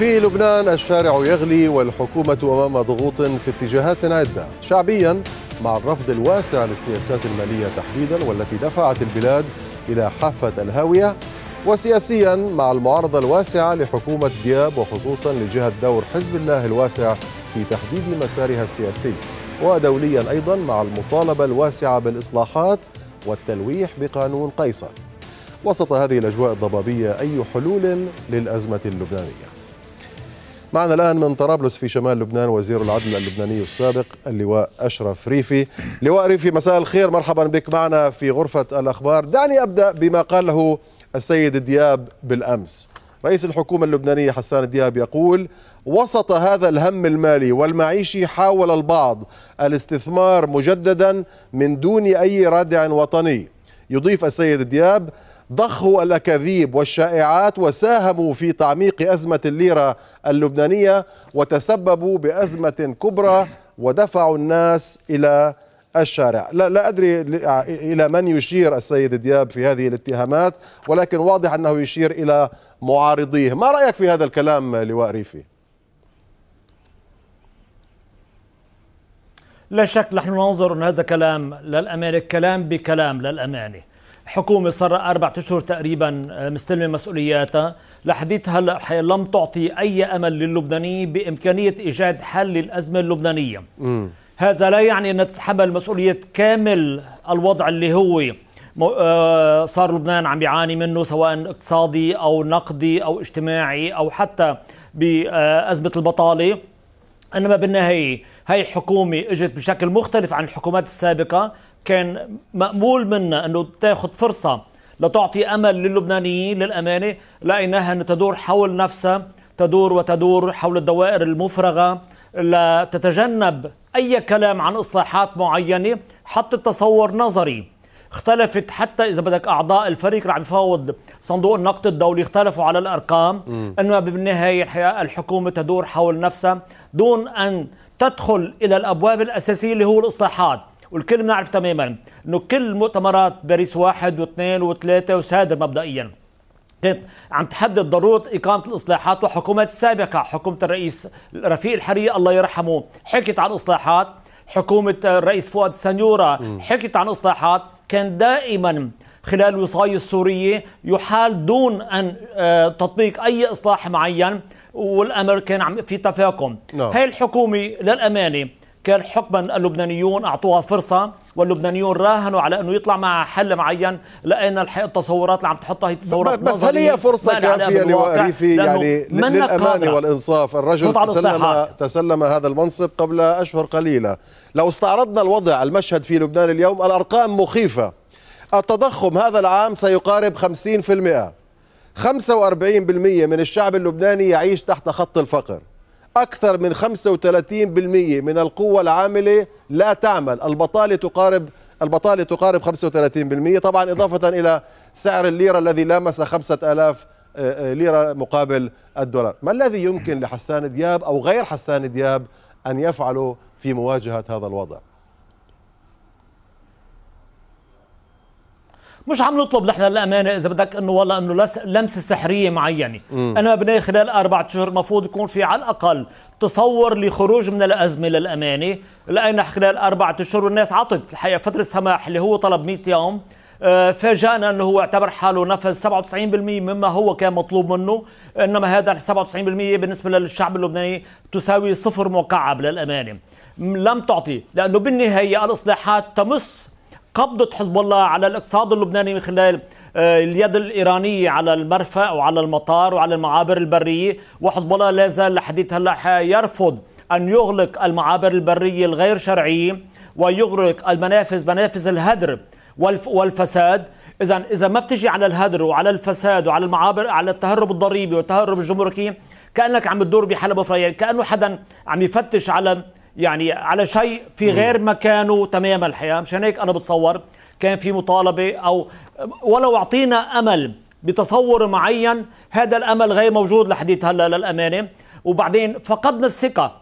في لبنان الشارع يغلي والحكومة أمام ضغوط في اتجاهات عدة شعبيا مع الرفض الواسع للسياسات المالية تحديدا والتي دفعت البلاد إلى حافة الهاوية وسياسيا مع المعارضة الواسعة لحكومة دياب وخصوصا لجهة دور حزب الله الواسع في تحديد مسارها السياسي ودوليا أيضا مع المطالبة الواسعة بالإصلاحات والتلويح بقانون قيصر وسط هذه الأجواء الضبابية أي حلول للأزمة اللبنانية معنا الآن من طرابلس في شمال لبنان وزير العدل اللبناني السابق اللواء أشرف ريفي لواء ريفي مساء الخير مرحبا بك معنا في غرفة الأخبار دعني أبدأ بما قاله السيد الدياب بالأمس رئيس الحكومة اللبنانية حسان الدياب يقول وسط هذا الهم المالي والمعيشي حاول البعض الاستثمار مجددا من دون أي رادع وطني يضيف السيد الدياب ضخوا الاكاذيب والشائعات وساهموا في تعميق ازمه الليره اللبنانيه وتسببوا بازمه كبرى ودفعوا الناس الى الشارع لا, لا أدري إلى من يشير السيد دياب في هذه الاتهامات ولكن واضح أنه يشير إلى معارضيه ما رأيك في هذا الكلام لواء ريفي لا شك نحن ننظر أن هذا كلام للأمانة كلام بكلام للأمانة حكومة صار أربعة أشهر تقريبا آه، مستلمة مسؤولياتها لحديت هلا لم تعطي أي أمل للبنانيين بإمكانية إيجاد حل للأزمة اللبنانية م. هذا لا يعني أن تتحمل مسؤولية كامل الوضع اللي هو آه، صار لبنان عم بيعاني منه سواء اقتصادي أو نقدي أو اجتماعي أو حتى بأزمة البطالة إنما بالنهاية هي حكومة اجت بشكل مختلف عن الحكومات السابقة كان مأمول منا انه تاخذ فرصة لتعطي امل للبنانيين للامانه لقيناها انه تدور حول نفسها تدور وتدور حول الدوائر المفرغه لتتجنب اي كلام عن اصلاحات معينه حتى التصور نظري اختلفت حتى اذا بدك اعضاء الفريق اللي عم يفاوض صندوق النقد الدولي اختلفوا على الارقام انما بالنهايه الحقيقه الحكومه تدور حول نفسها دون ان تدخل الى الابواب الاساسيه اللي هو الاصلاحات والكل بنعرف تماما انه كل مؤتمرات باريس واحد واثنين وثلاثه وسادر مبدئيا كانت طيب، عم تحدد ضروره اقامه الاصلاحات وحكومات سابقه حكومه الرئيس رفيق الحري الله يرحمه حكيت عن اصلاحات حكومه الرئيس فؤاد السنيوره حكيت عن اصلاحات كان دائما خلال الوصاية السورية يحال دون أن آه، تطبيق أي إصلاح معين والأمر كان عم في تفاقم no. نعم. هاي الحكومة للأمانة كان حكما اللبنانيون أعطوها فرصة واللبنانيون راهنوا على انه يطلع مع حل معين لأن الحقيقه التصورات اللي عم تحطها هي تصورات بس هل هي فرصه كافيه لواء ريفي يعني للامانه والانصاف الرجل تسلم تسلم هذا المنصب قبل اشهر قليله لو استعرضنا الوضع المشهد في لبنان اليوم الارقام مخيفه التضخم هذا العام سيقارب 50% 45% من الشعب اللبناني يعيش تحت خط الفقر أكثر من 35% من القوة العاملة لا تعمل البطالة تقارب البطالة تقارب 35% طبعا إضافة إلى سعر الليرة الذي لامس 5000 آه، آه، ليرة مقابل الدولار ما الذي يمكن لحسان دياب أو غير حسان دياب أن يفعلوا في مواجهة هذا الوضع مش عم نطلب نحن الامانه اذا بدك انه والله انه لمسه سحريه معينه انا بني خلال أربعة اشهر المفروض يكون في على الاقل تصور لخروج من الازمه للامانه لقينا خلال أربعة اشهر والناس عطت الحقيقه فتره سماح اللي هو طلب 100 يوم آه، فاجأنا انه هو اعتبر حاله نفذ 97% مما هو كان مطلوب منه انما هذا 97% بالنسبه للشعب اللبناني تساوي صفر مكعب للامانه لم تعطي لانه بالنهايه الاصلاحات تمس قبضة حزب الله على الاقتصاد اللبناني من خلال آه، اليد الإيرانية على المرفأ وعلى المطار وعلى المعابر البرية وحزب الله لا زال لحديث هلا يرفض أن يغلق المعابر البرية الغير شرعية ويغلق المنافذ منافذ الهدر والفساد إذا إذا ما بتجي على الهدر وعلى الفساد وعلى المعابر على التهرب الضريبي والتهرب الجمركي كأنك عم تدور بحلب وفريان كأنه حدا عم يفتش على يعني على شيء في غير مكانه تماما الحقيقه مشان هيك انا بتصور كان في مطالبه او ولو اعطينا امل بتصور معين هذا الامل غير موجود لحديث هلا للامانه وبعدين فقدنا الثقه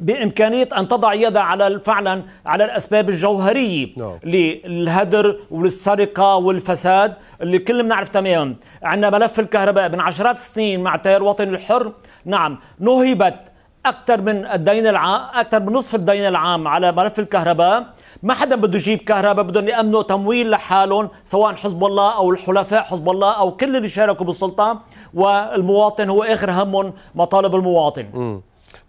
بإمكانية أن تضع يدها على فعلا على الأسباب الجوهرية no. نعم. للهدر والسرقة والفساد اللي كلنا بنعرف تماما عندنا ملف الكهرباء من عشرات السنين مع التيار الوطني الحر نعم نهبت اكثر من الدين العام اكثر من نصف الدين العام على ملف الكهرباء ما حدا بده يجيب كهرباء بدهم يامنوا تمويل لحالهم سواء حزب الله او الحلفاء حزب الله او كل اللي شاركوا بالسلطه والمواطن هو اخر هم مطالب المواطن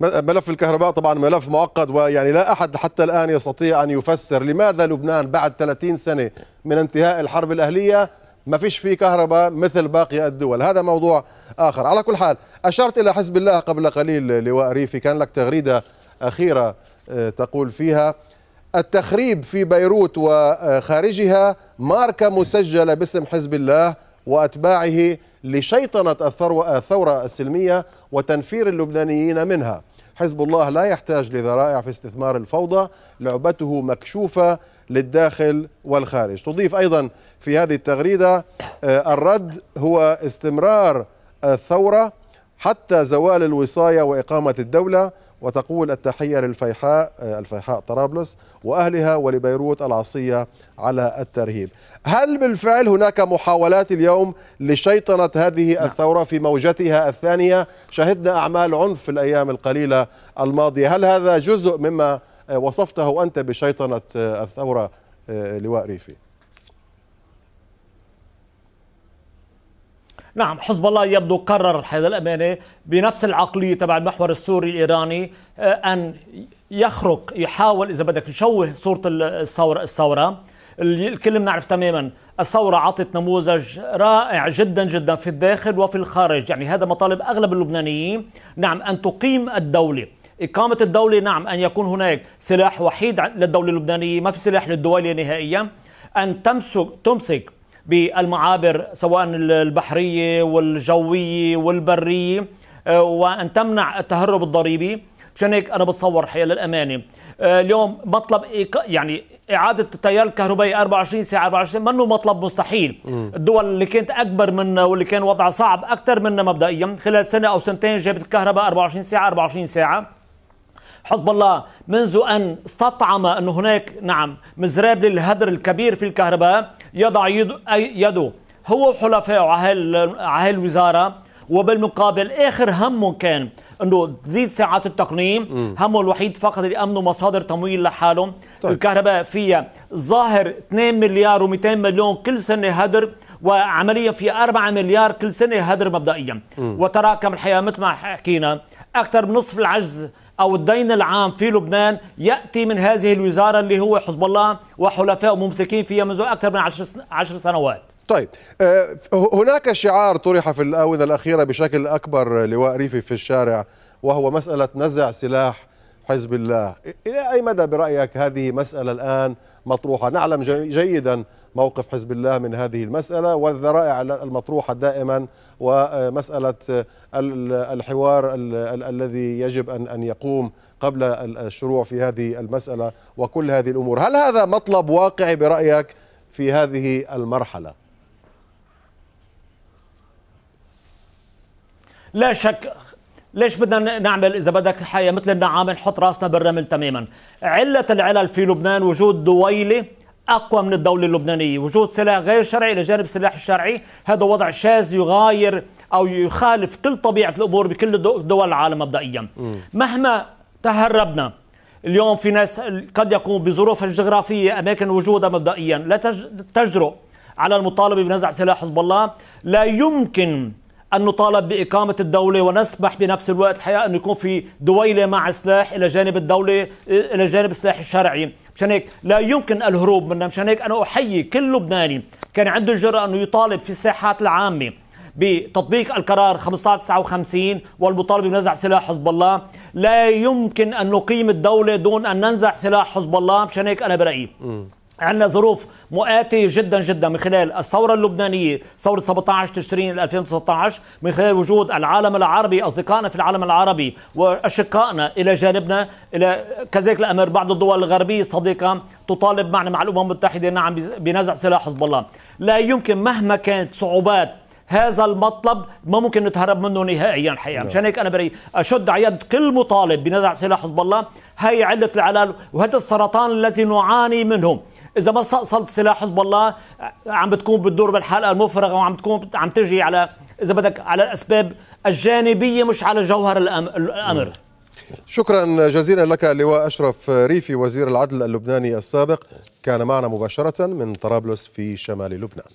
ملف الكهرباء طبعا ملف معقد ويعني لا احد حتى الان يستطيع ان يفسر لماذا لبنان بعد 30 سنه من انتهاء الحرب الاهليه ما فيش فيه كهرباء مثل باقي الدول هذا موضوع آخر على كل حال أشرت إلى حزب الله قبل قليل لواء ريفي كان لك تغريدة أخيرة آه، تقول فيها التخريب في بيروت وخارجها ماركة مسجلة باسم حزب الله وأتباعه لشيطنة الثورة السلمية وتنفير اللبنانيين منها حزب الله لا يحتاج لذرائع في استثمار الفوضى لعبته مكشوفة للداخل والخارج تضيف أيضا في هذه التغريدة آه، الرد هو استمرار الثورة حتى زوال الوصاية وإقامة الدولة وتقول التحية للفيحاء آه، الفيحاء طرابلس وأهلها ولبيروت العصية على الترهيب هل بالفعل هناك محاولات اليوم لشيطنة هذه نعم. الثورة في موجتها الثانية شهدنا أعمال عنف في الأيام القليلة الماضية هل هذا جزء مما آه، وصفته أنت بشيطنة آه، الثورة آه، لواء ريفي نعم حزب الله يبدو قرر الحياد الأمانة بنفس العقلية تبع المحور السوري الإيراني أن يخرق يحاول إذا بدك يشوه صورة الثورة الثورة الكل بنعرف تماما الثورة عطت نموذج رائع جدا جدا في الداخل وفي الخارج يعني هذا مطالب أغلب اللبنانيين نعم أن تقيم الدولة إقامة الدولة نعم أن يكون هناك سلاح وحيد للدولة اللبنانية ما في سلاح للدولية نهائيا أن تمسك تمسك بالمعابر سواء البحرية والجوية والبرية آه، وأن تمنع التهرب الضريبي مشان هيك أنا بتصور حياة للأمانة آه، اليوم مطلب يعني إعادة التيار الكهربائي 24 ساعة 24 منه مطلب مستحيل الدول اللي كانت أكبر منا واللي كان وضعها صعب أكثر منا مبدئيا خلال سنة أو سنتين جابت الكهرباء 24 ساعة 24 ساعة حزب الله منذ أن استطعم أن هناك نعم مزراب للهدر الكبير في الكهرباء يضع يده, هو وحلفائه على الوزارة وبالمقابل آخر همه كان انه تزيد ساعات التقنيم همه الوحيد فقط يامنوا مصادر تمويل لحالهم طيب. الكهرباء فيها ظاهر 2 مليار و200 مليون كل سنه هدر وعمليا في 4 مليار كل سنه هدر مبدئيا وتراكم الحقيقه مثل ما حكينا اكثر من نصف العجز أو الدين العام في لبنان يأتي من هذه الوزارة اللي هو حزب الله وحلفائه ممسكين فيها منذ أكثر من عشر سنوات طيب آه، هناك شعار طرح في الآونة الأخيرة بشكل أكبر لواء ريفي في الشارع وهو مسألة نزع سلاح حزب الله إلى أي مدى برأيك هذه مسألة الآن مطروحة نعلم جيدا موقف حزب الله من هذه المسألة والذرائع المطروحة دائما ومسألة الحوار الذي يجب أن يقوم قبل الشروع في هذه المسألة وكل هذه الأمور هل هذا مطلب واقعي برأيك في هذه المرحلة؟ لا شك ليش بدنا نعمل اذا بدك حياه مثل النعامه نحط راسنا بالرمل تماما عله العلل في لبنان وجود دويله أقوى من الدولة اللبنانية وجود سلاح غير شرعي إلى جانب السلاح الشرعي هذا وضع شاذ يغاير أو يخالف كل طبيعة الأمور بكل دول العالم مبدئيا م. مهما تهربنا اليوم في ناس قد يكون بظروفها الجغرافية أماكن وجودها مبدئيا لا تجرؤ على المطالبة بنزع سلاح حزب الله لا يمكن أن نطالب بإقامة الدولة ونسمح بنفس الوقت الحقيقة أن يكون في دويلة مع سلاح إلى جانب الدولة إلى جانب السلاح الشرعي مشان هيك لا يمكن الهروب منها مشان هيك أنا أحيي كل لبناني كان عنده الجرأة أنه يطالب في الساحات العامة بتطبيق القرار 1559 والمطالبه بنزع سلاح حزب الله لا يمكن ان نقيم الدوله دون ان ننزع سلاح حزب الله مشان هيك انا برايي عندنا ظروف مؤاتية جدا جدا من خلال الثورة اللبنانية ثورة 17 تشرين 2019 من خلال وجود العالم العربي أصدقائنا في العالم العربي وأشقائنا إلى جانبنا إلى كذلك الأمر بعض الدول الغربية الصديقة تطالب معنا مع الأمم المتحدة نعم بنزع سلاح حزب الله لا يمكن مهما كانت صعوبات هذا المطلب ما ممكن نتهرب منه نهائيا الحقيقه مشان هيك انا بري اشد على يد كل مطالب بنزع سلاح حزب الله هي عله العلال وهذا السرطان الذي نعاني منه اذا ما استأصلت سلاح حزب الله عم بتكون بتدور بالحلقه المفرغه وعم تكون عم تجي على اذا بدك على الاسباب الجانبيه مش على جوهر الامر شكرا جزيلا لك اللواء اشرف ريفي وزير العدل اللبناني السابق كان معنا مباشره من طرابلس في شمال لبنان